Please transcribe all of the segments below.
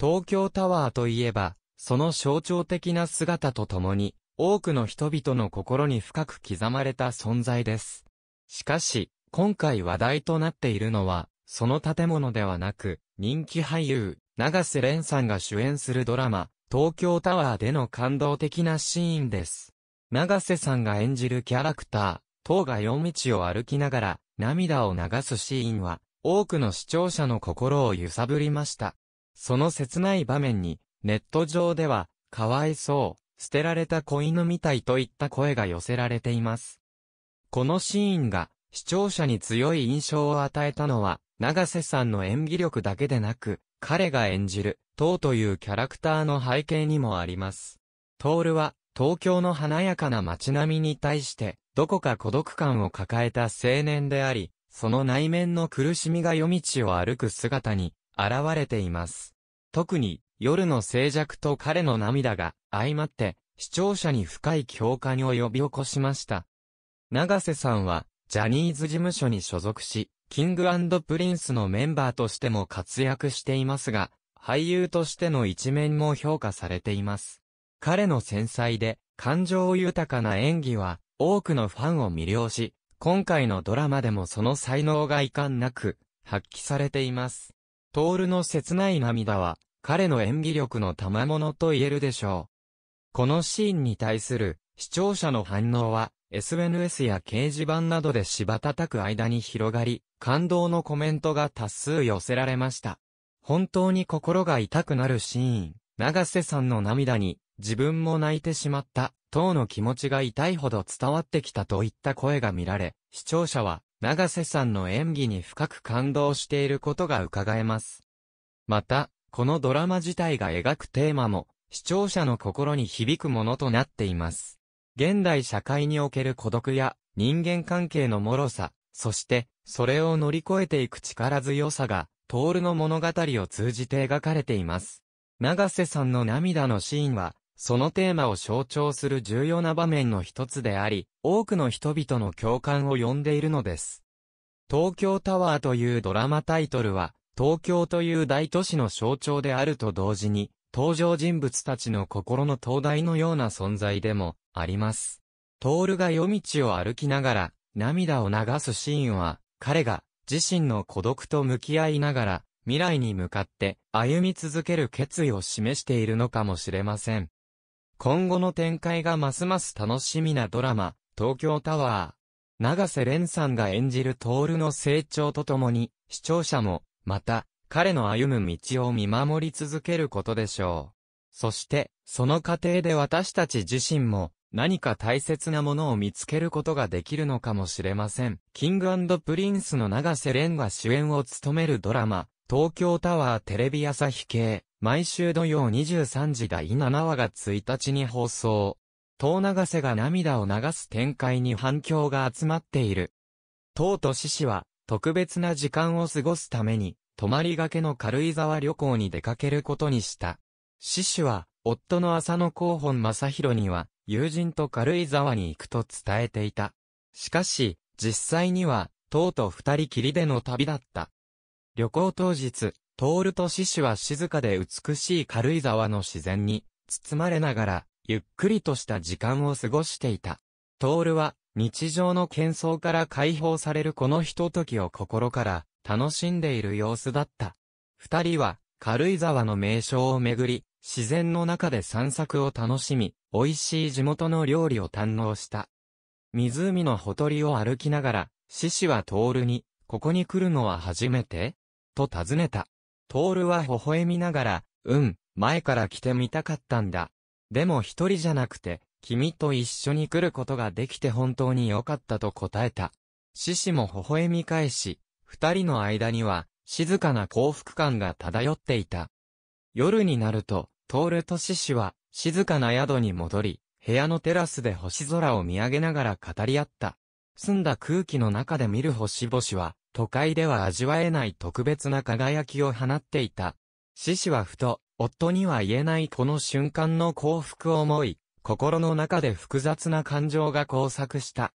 東京タワーといえば、その象徴的な姿とともに、多くの人々の心に深く刻まれた存在です。しかし、今回話題となっているのは、その建物ではなく、人気俳優、長瀬廉さんが主演するドラマ、東京タワーでの感動的なシーンです。長瀬さんが演じるキャラクター、東が夜道を歩きながら、涙を流すシーンは、多くの視聴者の心を揺さぶりました。その切ない場面に、ネット上では、かわいそう、捨てられた子犬みたいといった声が寄せられています。このシーンが、視聴者に強い印象を与えたのは、長瀬さんの演技力だけでなく、彼が演じる、トウというキャラクターの背景にもあります。トールは、東京の華やかな街並みに対して、どこか孤独感を抱えた青年であり、その内面の苦しみが夜道を歩く姿に、現れています。特に、夜の静寂と彼の涙が相まって、視聴者に深い共感を呼び起こしました。長瀬さんは、ジャニーズ事務所に所属し、キングプリンスのメンバーとしても活躍していますが、俳優としての一面も評価されています。彼の繊細で、感情豊かな演技は、多くのファンを魅了し、今回のドラマでもその才能が遺憾なく、発揮されています。トールの切ない涙は、彼の演技力の賜物と言えるでしょう。このシーンに対する視聴者の反応は、SNS や掲示板などで芝叩く間に広がり、感動のコメントが多数寄せられました。本当に心が痛くなるシーン、長瀬さんの涙に自分も泣いてしまった党の気持ちが痛いほど伝わってきたといった声が見られ、視聴者は、長瀬さんの演技に深く感動していることが伺えます。また、このドラマ自体が描くテーマも、視聴者の心に響くものとなっています。現代社会における孤独や、人間関係の脆さ、そして、それを乗り越えていく力強さが、トールの物語を通じて描かれています。長瀬さんの涙のシーンは、そのテーマを象徴する重要な場面の一つであり、多くの人々の共感を呼んでいるのです。東京タワーというドラマタイトルは、東京という大都市の象徴であると同時に、登場人物たちの心の灯台のような存在でもあります。トールが夜道を歩きながら涙を流すシーンは、彼が自身の孤独と向き合いながら未来に向かって歩み続ける決意を示しているのかもしれません。今後の展開がますます楽しみなドラマ、東京タワー。長瀬廉さんが演じるトールの成長とともに、視聴者も、また、彼の歩む道を見守り続けることでしょう。そして、その過程で私たち自身も、何か大切なものを見つけることができるのかもしれません。キングプリンスの長瀬廉が主演を務めるドラマ、東京タワーテレビ朝日系。毎週土曜23時第7話が1日に放送。東長瀬が涙を流す展開に反響が集まっている。東と獅子は、特別な時間を過ごすために、泊まりがけの軽井沢旅行に出かけることにした。獅子は、夫の浅野広本正宏には、友人と軽井沢に行くと伝えていた。しかし、実際には、とうと二人きりでの旅だった。旅行当日、通ると獅子は静かで美しい軽井沢の自然に包まれながら、ゆっくりとした時間を過ごしていた。トールは、日常の喧騒から解放されるこのひと時を心から楽しんでいる様子だった。二人は、軽井沢の名所をめぐり、自然の中で散策を楽しみ、美味しい地元の料理を堪能した。湖のほとりを歩きながら、獅子はトールに、ここに来るのは初めてと尋ねた。トールは微笑みながら、うん、前から来てみたかったんだ。でも一人じゃなくて、君と一緒に来ることができて本当に良かったと答えた。獅子も微笑み返し、二人の間には、静かな幸福感が漂っていた。夜になると、トールと獅子は、静かな宿に戻り、部屋のテラスで星空を見上げながら語り合った。澄んだ空気の中で見る星々は、都会では味わえない特別な輝きを放っていた。獅子はふと、夫には言えないこの瞬間の幸福を思い、心の中で複雑な感情が交錯した。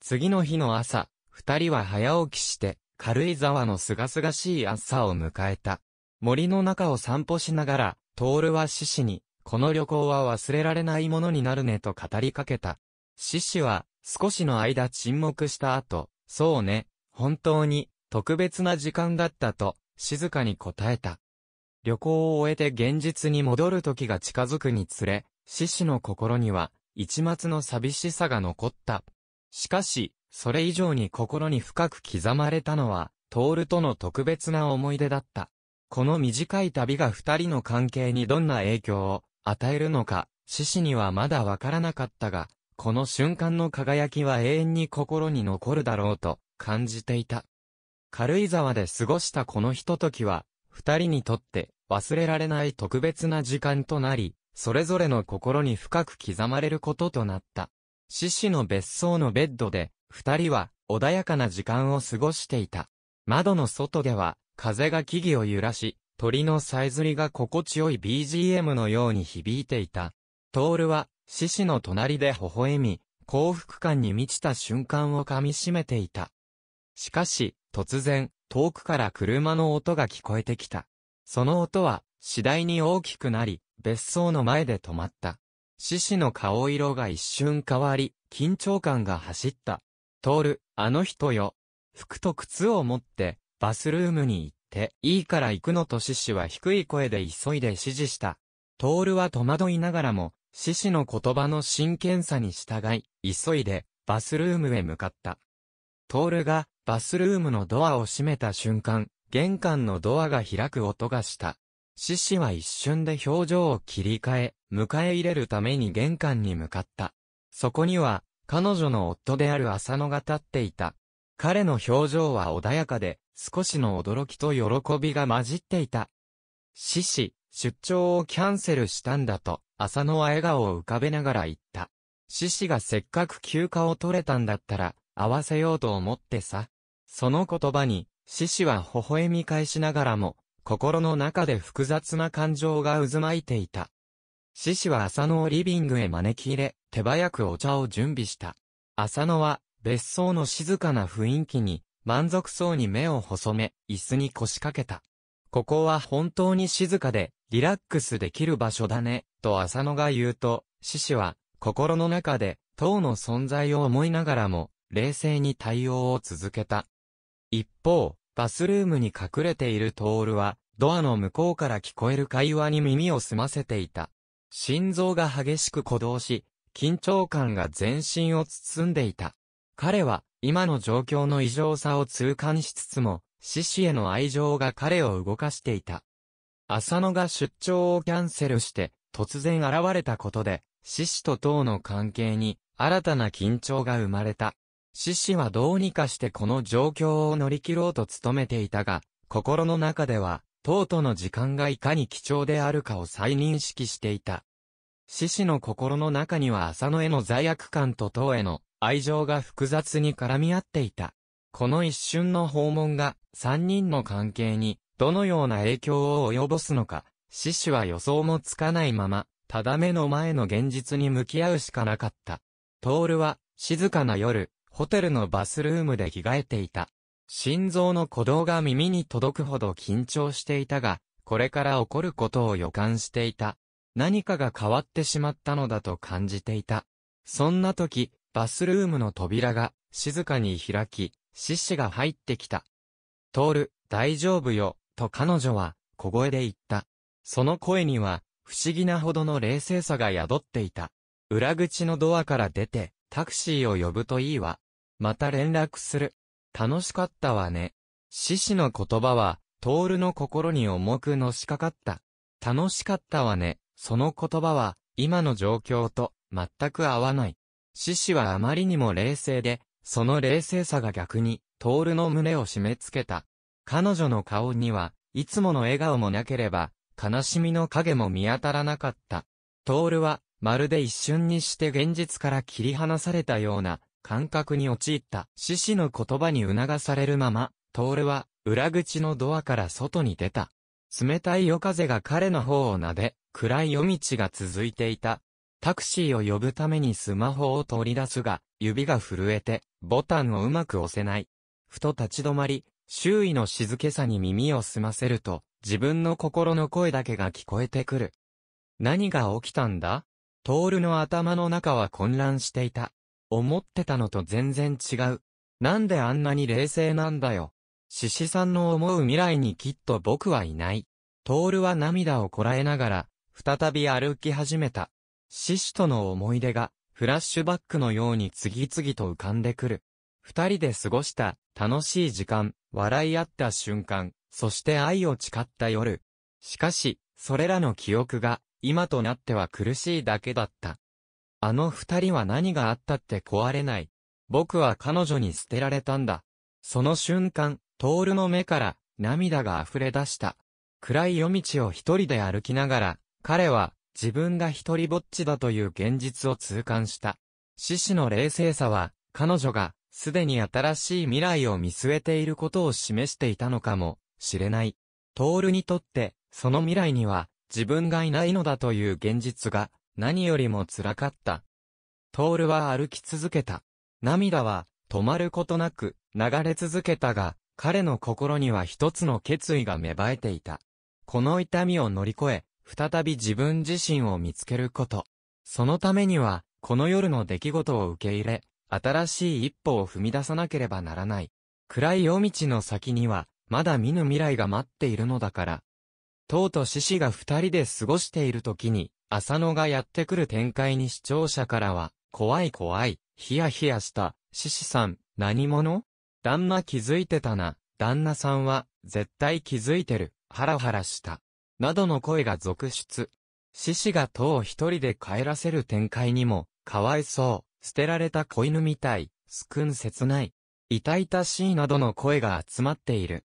次の日の朝、二人は早起きして、軽井沢のすがすがしい朝を迎えた。森の中を散歩しながら、トールは獅子に、この旅行は忘れられないものになるねと語りかけた。獅子は、少しの間沈黙した後、そうね、本当に特別な時間だったと静かに答えた。旅行を終えて現実に戻る時が近づくにつれ、獅子の心には一末の寂しさが残った。しかし、それ以上に心に深く刻まれたのは、トールとの特別な思い出だった。この短い旅が二人の関係にどんな影響を与えるのか、獅子にはまだわからなかったが、この瞬間の輝きは永遠に心に残るだろうと感じていた。軽井沢で過ごしたこのひとときは、二人にとって忘れられない特別な時間となり、それぞれの心に深く刻まれることとなった。獅子の別荘のベッドで、二人は穏やかな時間を過ごしていた。窓の外では、風が木々を揺らし、鳥のさえずりが心地よい BGM のように響いていた。トールは、獅子の隣で微笑み、幸福感に満ちた瞬間をかみしめていた。しかし、突然、遠くから車の音が聞こえてきた。その音は、次第に大きくなり、別荘の前で止まった。獅子の顔色が一瞬変わり、緊張感が走った。トール、あの人よ。服と靴を持って、バスルームに行って、いいから行くのと獅子は低い声で急いで指示した。トールは戸惑いながらも、獅子の言葉の真剣さに従い、急いで、バスルームへ向かった。トールが、バスルームのドアを閉めた瞬間、玄関のドアが開く音がした。獅子は一瞬で表情を切り替え、迎え入れるために玄関に向かった。そこには、彼女の夫である浅野が立っていた。彼の表情は穏やかで、少しの驚きと喜びが混じっていた。獅子、出張をキャンセルしたんだと、浅野は笑顔を浮かべながら言った。獅子がせっかく休暇を取れたんだったら、合わせようと思ってさ。その言葉に、獅子は微笑み返しながらも、心の中で複雑な感情が渦巻いていた。獅子は浅野をリビングへ招き入れ、手早くお茶を準備した。浅野は、別荘の静かな雰囲気に、満足そうに目を細め、椅子に腰掛けた。ここは本当に静かで、リラックスできる場所だね、と浅野が言うと、獅子は、心の中で、塔の存在を思いながらも、冷静に対応を続けた。一方、バスルームに隠れているトールは、ドアの向こうから聞こえる会話に耳を澄ませていた。心臓が激しく鼓動し、緊張感が全身を包んでいた。彼は、今の状況の異常さを痛感しつつも、獅子への愛情が彼を動かしていた。浅野が出張をキャンセルして、突然現れたことで、獅子と党の関係に、新たな緊張が生まれた。獅子はどうにかしてこの状況を乗り切ろうと努めていたが、心の中では、うとの時間がいかに貴重であるかを再認識していた。獅子の心の中には浅野への罪悪感と唐への愛情が複雑に絡み合っていた。この一瞬の訪問が、三人の関係に、どのような影響を及ぼすのか、獅子は予想もつかないまま、ただ目の前の現実に向き合うしかなかった。トールは、静かな夜、ホテルのバスルームで着替えていた。心臓の鼓動が耳に届くほど緊張していたが、これから起こることを予感していた。何かが変わってしまったのだと感じていた。そんな時、バスルームの扉が静かに開き、獅子が入ってきた。通る、大丈夫よ、と彼女は小声で言った。その声には、不思議なほどの冷静さが宿っていた。裏口のドアから出て、タクシーを呼ぶといいわ。また連絡する。楽しかったわね。獅子の言葉は、トールの心に重くのしかかった。楽しかったわね。その言葉は、今の状況と、全く合わない。獅子はあまりにも冷静で、その冷静さが逆に、トールの胸を締め付けた。彼女の顔には、いつもの笑顔もなければ、悲しみの影も見当たらなかった。トールは、まるで一瞬にして現実から切り離されたような、感覚に陥った獅子の言葉に促されるまま、ルは裏口のドアから外に出た。冷たい夜風が彼の方を撫で、暗い夜道が続いていた。タクシーを呼ぶためにスマホを取り出すが、指が震えて、ボタンをうまく押せない。ふと立ち止まり、周囲の静けさに耳を澄ませると、自分の心の声だけが聞こえてくる。何が起きたんだトールの頭の中は混乱していた。思ってたのと全然違う。なんであんなに冷静なんだよ。獅子さんの思う未来にきっと僕はいない。トールは涙をこらえながら、再び歩き始めた。獅子との思い出が、フラッシュバックのように次々と浮かんでくる。二人で過ごした、楽しい時間、笑い合った瞬間、そして愛を誓った夜。しかし、それらの記憶が、今となっては苦しいだけだった。あの二人は何があったって壊れない。僕は彼女に捨てられたんだ。その瞬間、トールの目から涙が溢れ出した。暗い夜道を一人で歩きながら、彼は自分が一人ぼっちだという現実を痛感した。獅子の冷静さは、彼女がすでに新しい未来を見据えていることを示していたのかもしれない。トールにとって、その未来には自分がいないのだという現実が何よりも辛かった。トールは歩き続けた。涙は止まることなく流れ続けたが、彼の心には一つの決意が芽生えていた。この痛みを乗り越え、再び自分自身を見つけること。そのためには、この夜の出来事を受け入れ、新しい一歩を踏み出さなければならない。暗い夜道の先には、まだ見ぬ未来が待っているのだから。とうと獅子が二人で過ごしている時に、浅野がやってくる展開に視聴者からは、怖い怖い、ヒヤヒヤした、獅子さん、何者旦那気づいてたな、旦那さんは、絶対気づいてる、ハラハラした。などの声が続出。獅子がとう一人で帰らせる展開にも、かわいそう、捨てられた子犬みたい、すくん切ない、痛々しいなどの声が集まっている。